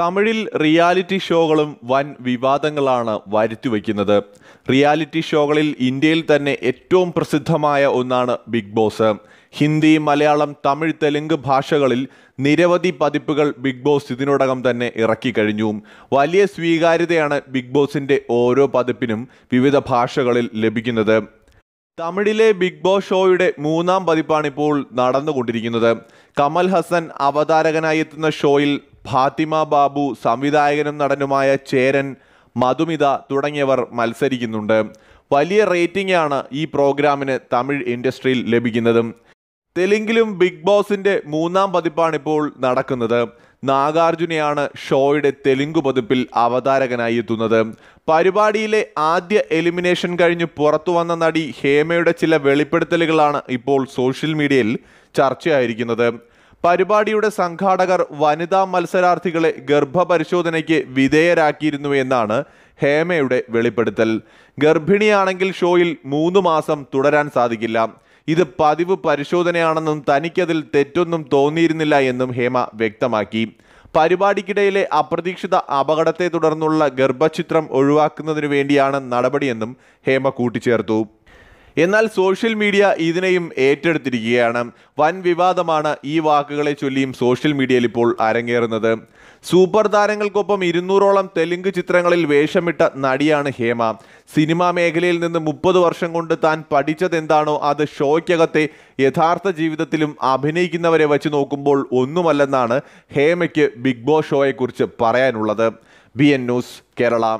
തമിഴിൽ റിയാലിറ്റി ഷോകളും വൻ വിവാദങ്ങളാണ് വരുത്തിവെക്കുന്നത് റിയാലിറ്റി ഷോകളിൽ ഇന്ത്യയിൽ തന്നെ ഏറ്റവും പ്രസിദ്ധമായ ഒന്നാണ് ബിഗ് ബോസ് ഹിന്ദി മലയാളം തമിഴ് തെലുങ്ക് ഭാഷകളിൽ നിരവധി പതിപ്പുകൾ ബിഗ് ബോസ് ഇതിനോടകം തന്നെ ഇറക്കി കഴിഞ്ഞു വലിയ സ്വീകാര്യതയാണ് ബിഗ് ബോസിൻ്റെ ഓരോ പതിപ്പിനും വിവിധ ഭാഷകളിൽ ലഭിക്കുന്നത് തമിഴിലെ ബിഗ് ബോസ് ഷോയുടെ മൂന്നാം പതിപ്പാണിപ്പോൾ നടന്നുകൊണ്ടിരിക്കുന്നത് കമൽ ഹസൻ അവതാരകനായി എത്തുന്ന ഷോയിൽ ഫാത്തിമ ബാബു സംവിധായകനും നടനുമായ ചേരൻ മധുമിത തുടങ്ങിയവർ മത്സരിക്കുന്നുണ്ട് വലിയ റേറ്റിംഗ് ആണ് ഈ പ്രോഗ്രാമിന് തമിഴ് ഇൻഡസ്ട്രിയിൽ ലഭിക്കുന്നതും തെലുങ്കിലും ബിഗ് ബോസിൻ്റെ മൂന്നാം പതിപ്പാണ് ഇപ്പോൾ നടക്കുന്നത് നാഗാർജുനയാണ് ഷോയുടെ തെലുങ്ക് പതിപ്പിൽ അവതാരകനായി എത്തുന്നത് പരിപാടിയിലെ ആദ്യ എലിമിനേഷൻ കഴിഞ്ഞ് പുറത്തു വന്ന നടി ഹേമയുടെ ചില വെളിപ്പെടുത്തലുകളാണ് ഇപ്പോൾ സോഷ്യൽ മീഡിയയിൽ ചർച്ചയായിരിക്കുന്നത് പരിപാടിയുടെ സംഘാടകർ വനിതാ മത്സരാർത്ഥികളെ ഗർഭപരിശോധനയ്ക്ക് വിധേയരാക്കിയിരുന്നു എന്നാണ് ഹേമയുടെ വെളിപ്പെടുത്തൽ ഗർഭിണിയാണെങ്കിൽ ഷോയിൽ മൂന്ന് മാസം തുടരാൻ സാധിക്കില്ല ഇത് പതിവ് പരിശോധനയാണെന്നും തനിക്കതിൽ തെറ്റൊന്നും തോന്നിയിരുന്നില്ല എന്നും ഹേമ വ്യക്തമാക്കി പരിപാടിക്കിടയിലെ അപ്രതീക്ഷിത അപകടത്തെ തുടർന്നുള്ള ഗർഭചിത്രം ഒഴിവാക്കുന്നതിനു വേണ്ടിയാണ് നടപടിയെന്നും ഹേമ കൂട്ടിച്ചേർത്തു എന്നാൽ സോഷ്യൽ മീഡിയ ഇതിനെയും ഏറ്റെടുത്തിരിക്കുകയാണ് വൻ വിവാദമാണ് ഈ വാക്കുകളെ ചൊല്ലിയും സോഷ്യൽ മീഡിയയിൽ ഇപ്പോൾ അരങ്ങേറുന്നത് സൂപ്പർ താരങ്ങൾക്കൊപ്പം ഇരുന്നൂറോളം തെലുങ്ക് ചിത്രങ്ങളിൽ വേഷമിട്ട നടിയാണ് ഹേമ സിനിമാ മേഖലയിൽ നിന്ന് മുപ്പത് വർഷം കൊണ്ട് താൻ പഠിച്ചതെന്താണോ അത് ഷോയ്ക്കകത്തെ യഥാർത്ഥ ജീവിതത്തിലും അഭിനയിക്കുന്നവരെ വച്ച് നോക്കുമ്പോൾ ഒന്നുമല്ലെന്നാണ് ഹേമയ്ക്ക് ബിഗ് ബോസ് ഷോയെക്കുറിച്ച് പറയാനുള്ളത് ബി എൻ ന്യൂസ് കേരള